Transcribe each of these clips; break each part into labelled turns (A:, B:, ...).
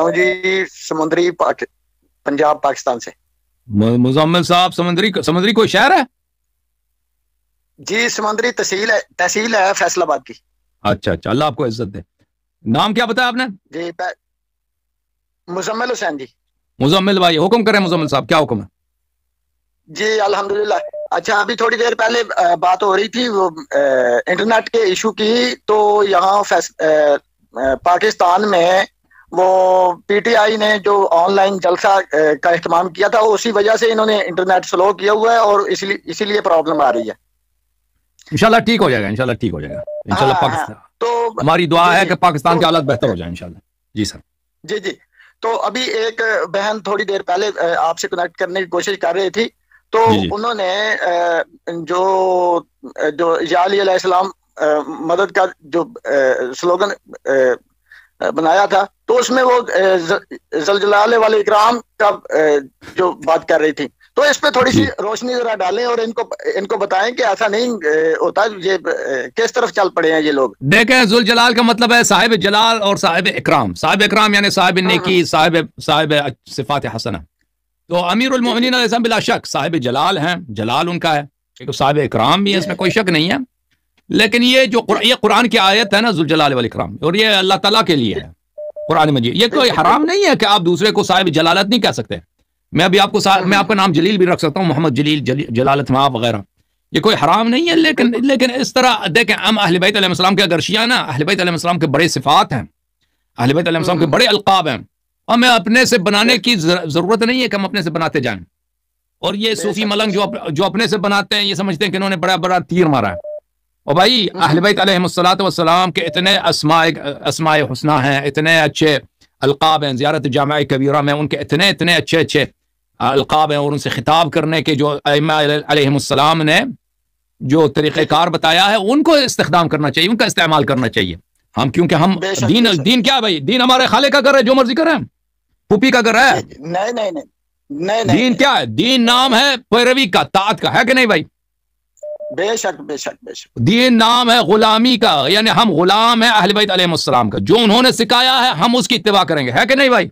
A: ہوں جی سمندری پاک پنجاب پاکستان سے
B: مزمل صاحب سمندری سمندری کوئی شہر ہے
A: جی سمندری تحصیل ہے تحصیل ہے فیصل آباد کی
B: اچھا اچھا اللہ آپ کو عزت دے نام کیا بتایا آپ نے
A: جی پا... مزمل حسین جی
B: مزمل بھائی حکم کریں مزمل صاحب کیا حکم ہے
A: جی الحمدللہ اچھا ابھی تھوڑی دیر پہلے بات ہو رہی تھی وہ انٹرنیٹ کے ایشو کی تو یہاں فیس... پاکستان میں وہ پی ٹی آئی نے جو آن لائن جلسہ کا اہتمام کیا تھا اسی وجہ سے انہوں نے انٹرنیٹ سلو کیا ہوا ہے اور اسی لیے پرابلم آ رہی ہے
B: انشاءاللہ ٹھیک ہو جائے گا انشاءاللہ ٹھیک ہو جائے گا انشاءاللہ ہاں، پاکستان تو ہماری دعا ہے جی، کہ پاکستان کے حالات بہتر ہو جائے انشاءاللہ جی سر
A: جی جی تو ابھی ایک بہن تھوڑی دیر پہلے آپ سے کنیکٹ کرنے کی کوشش کر رہی تھی تو جی، جی۔ انہوں نے جو جو علیہ السلام مدد کا جو سلوگن بنایا تھا تو اس میں وہ زلجلال والے اکرام کا جو بات کر رہی تھی تو اس پہ تھوڑی سی جی۔ روشنی ذرا ڈالیں اور ان کو ان کو بتائیں کہ ایسا نہیں ہوتا یہ
B: کس طرف چل پڑے ہیں یہ لوگ دیکھیں زل جلال کا مطلب ہے صاحب جلال اور صاحب اکرام صاحب اکرام یعنی صاحب ہاں، نیکی ہاں۔ صاحب صاحب صفات حسنہ تو امیر المومنین علیہ السلام بلا شک صاحب جلال ہیں جلال ان کا ہے تو صاحب اکرام بھی ہے اس میں کوئی شک نہیں ہے لیکن یہ جو قرآن کی آیت ہے نا والاکرام اور یہ اللہ تعالیٰ کے لیے ہے قرآن مجید یہ کوئی حرام نہیں ہے کہ آپ دوسرے کو صاحب جلالت نہیں کہہ سکتے میں ابھی آپ کو صاحب میں آپ کا نام جلیل بھی رکھ سکتا ہوں محمد جلیل جلالت ماں وغیرہ یہ کوئی حرام نہیں ہے لیکن لیکن اس طرح دیکھیں ہم اہل بیت علیہ السلام کے اگر شیعہ نا اہل بیت علیہ السلام کے بڑے صفات ہیں اہل بیت علیہ السلام کے بڑے القاب ہیں ہمیں اپنے سے بنانے کی ضرورت نہیں ہے کہ ہم اپنے سے بناتے جائیں اور یہ صوفی ملنگ جو جو اپنے سے بناتے ہیں یہ سمجھتے ہیں کہ انہوں نے بڑا بڑا تیر مارا ہے بھائی اہل بیت علیہ السلات وسلام کے اتنے اسماء حسنہ ہیں اتنے اچھے القاب ہیں زیارت جامعہ کبیرہ میں ان کے اتنے اتنے اچھے اچھے القاب ہیں اور ان سے خطاب کرنے کے جو علیہم السلام نے جو طریقہ کار بتایا ہے ان کو استخدام کرنا چاہیے ان کا استعمال کرنا چاہیے ہم کیونکہ ہم دین دین کیا بھائی دین ہمارے خالے کا کر رہے جو مرضی کر رہے ہیں پھوپھی کا کر رہے
A: ہیں
B: دین کیا ہے دین نام ہے پیروی کا تاعت کا ہے کہ نہیں بھائی
A: بے شک بے شک بے
B: شک یہ نام ہے غلامی کا یعنی ہم غلام ہیں اہل بیت علیہ السلام کا جو انہوں نے سکھایا ہے ہم اس کی اتباع کریں گے ہے کہ نہیں بھائی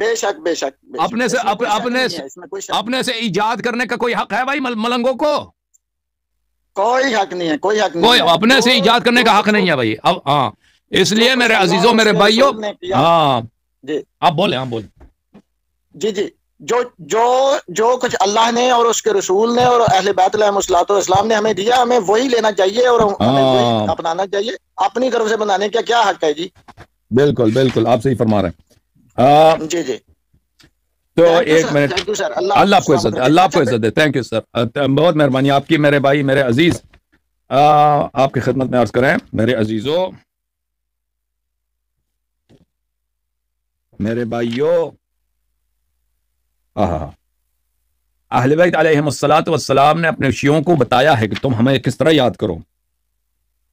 B: بے شک بے شک اپنے سے اپنے اپنے سے ایجاد کرنے کا کوئی حق ہے بھائی ملنگوں کو کوئی حق نہیں ہے کوئی حق نہیں کوئی اپنے سے ایجاد کرنے کا حق نہیں ہے بھائی اب ہاں اس لیے میرے عزیزوں میرے بھائیوں ہاں جی۔ آپ بولیں ہاں بولیں
A: جی جی جو جو جو کچھ اللہ نے اور اس کے رسول نے اور اہل بیت الحمد اسلام نے ہمیں دیا ہمیں وہی لینا چاہیے اور ہاں۔ اپنانا چاہیے اپنی طرف سے بنانے کا کیا حق ہے جی
B: بالکل بالکل آپ صحیح فرما رہے ہیں جی جی تو ایک منٹ اللہ آپ کو عزت اللہ آپ کو اچھا، عزت دے تھینک یو سر بہت مہربانی آپ کی میرے بھائی میرے عزیز آپ کی خدمت میں عرض کریں میرے عزیزوں میرے بھائیوں ہاں اہل بیت علیہم السلام والسلام نے اپنے شیوں کو بتایا ہے کہ تم ہمیں کس طرح یاد کرو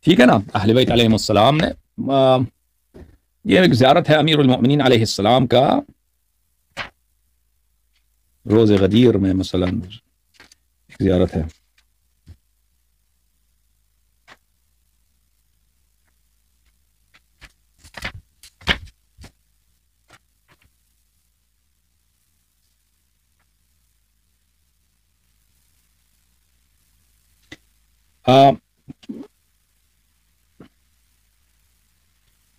B: ٹھیک ہے نا اہل بیت علیہ السلام نے یہ ایک زیارت ہے امیر المؤمنین علیہ السلام کا روز غدیر میں مثلا ایک زیارت ہے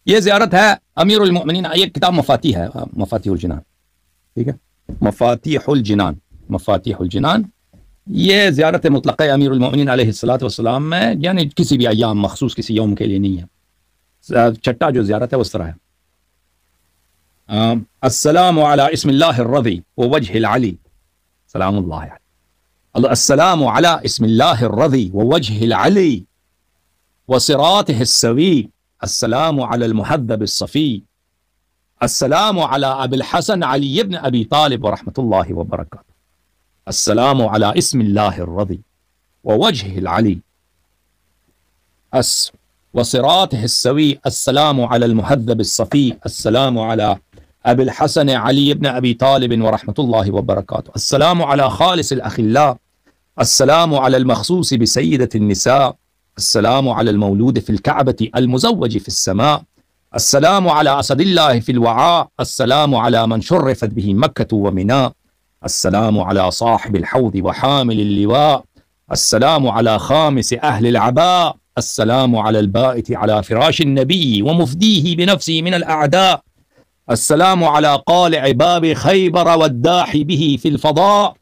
B: یہ زیارت ہے امیر المؤمنین یہ کتاب مفاتی ہے مفاتی الجنان ٹھیک ہے مفاتی الجنان مفاتی الجنان یہ زیارت مطلق امیر المؤمنین علیہ السلاۃ والسلام میں یعنی کسی بھی ایام مخصوص کسی یوم کے لیے نہیں ہے چھٹا جو زیارت ہے اس طرح ہے السلام علی اسم اللہ الرضی و وجہ العلی سلام اللہ السلام على اسم الله الرضي ووجهه العلي وصراطه السوي السلام على المحذب الصفي السلام على أبي الحسن علي بن أبي طالب ورحمة الله وبركاته السلام على اسم الله الرضي ووجهه العلي أس وصراطه السوي السلام على المهذب الصفي السلام على أبي الحسن علي بن أبي طالب ورحمة الله وبركاته السلام على خالص الأخلاء السلام على المخصوص بسيدة النساء السلام على المولود في الكعبة المزوج في السماء السلام على أسد الله في الوعاء السلام على من شرفت به مكة ومناء السلام على صاحب الحوض وحامل اللواء السلام على خامس أهل العباء السلام على البائت على فراش النبي ومفديه بنفسه من الأعداء السلام على قالع باب خيبر والداح به في الفضاء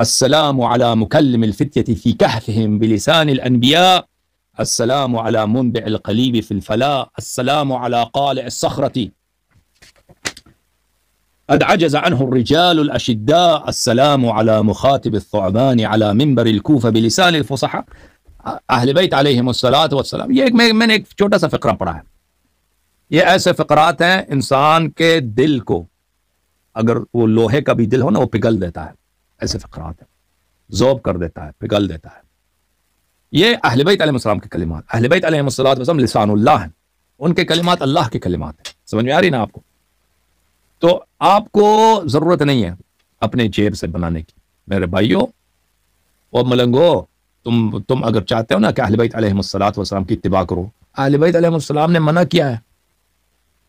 B: السلام على مكلم الفتية في كهفهم بلسان الأنبياء السلام على منبع القليب في الفلاء السلام على قالع الصخرة قد عجز عنه الرجال الأشداء السلام على مخاطب الثعبان على منبر الكوفة بلسان الفصحاء أهل بيت عليهم الصلاة والسلام يك من يك شو सा फकरा पढ़ा یہ ایسے فقرات ہیں انسان کے دل کو اگر وہ لوہے کا بھی دل ہو نا وہ پگھل دیتا ہے ایسے فقرات ہیں ذوب کر دیتا ہے پگھل دیتا ہے یہ اہل بیت علیہ السلام کے کلمات اہل بیت علیہ السلام لسان اللہ ہیں ان کے کلمات اللہ کے کلمات ہیں سمجھ میں آ رہی نا آپ کو تو آپ کو ضرورت نہیں ہے اپنے جیب سے بنانے کی میرے بھائیوں اور ملنگو تم تم اگر چاہتے ہو نا کہ اہل بیت علیہ السلام کی اتباع کرو اہل بیت علیہ السلام نے منع کیا ہے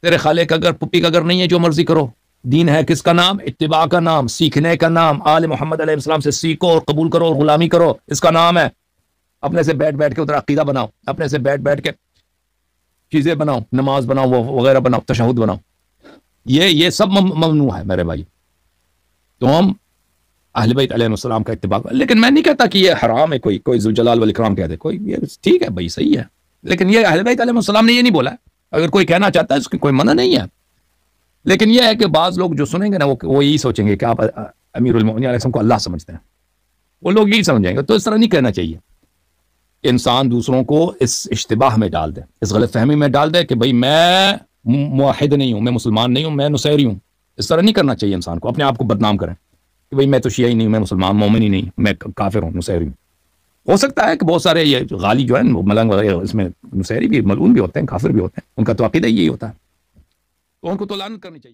B: تیرے خالق اگر پپی کا اگر نہیں ہے جو مرضی کرو دین ہے کس کا نام اتباع کا نام سیکھنے کا نام آل محمد علیہ السلام سے سیکھو اور قبول کرو اور غلامی کرو اس کا نام ہے اپنے سے بیٹھ بیٹھ کے ادھر عقیدہ بناؤ اپنے سے بیٹھ بیٹھ کے چیزیں بناؤ نماز بناؤ وہ وغیرہ بناؤ تشہد بناؤ یہ یہ سب ممنوع ہے میرے بھائی تو ہم اہل بیت علیہ السلام کا اتباق لیکن میں نہیں کہتا کہ یہ حرام ہے کوئی کوئی ضلج الکرام کہتے کوئی یہ ٹھیک ہے بھائی صحیح ہے لیکن یہ اہل بیت علیہ السلام نے یہ نہیں بولا ہے اگر کوئی کہنا چاہتا ہے اس کی کوئی منع نہیں ہے لیکن یہ ہے کہ بعض لوگ جو سنیں گے نا وہ یہی سوچیں گے کہ آپ امیر علیہ السلام کو اللہ سمجھتے ہیں وہ لوگ یہی سمجھیں گے تو اس طرح نہیں کہنا چاہیے انسان دوسروں کو اس اشتباہ میں ڈال دے اس غلط فہمی میں ڈال دے کہ بھائی میں معاہد نہیں ہوں میں مسلمان نہیں ہوں میں نصیری ہوں اس طرح نہیں کرنا چاہیے انسان کو اپنے آپ کو بدنام کریں کہ بھائی میں تو شیعہ ہی نہیں ہوں میں مسلمان مومن ہی نہیں میں کافر ہوں نصیری ہوں ہو سکتا ہے کہ بہت سارے یہ غالی جو ہیں وہ ملنگ وغیرہ اس میں نصیری بھی ملون بھی ہوتے ہیں کافر بھی ہوتے ہیں ان کا تو عقیدہ یہی ہوتا ہے تو ان کو تو لان کرنی چاہیے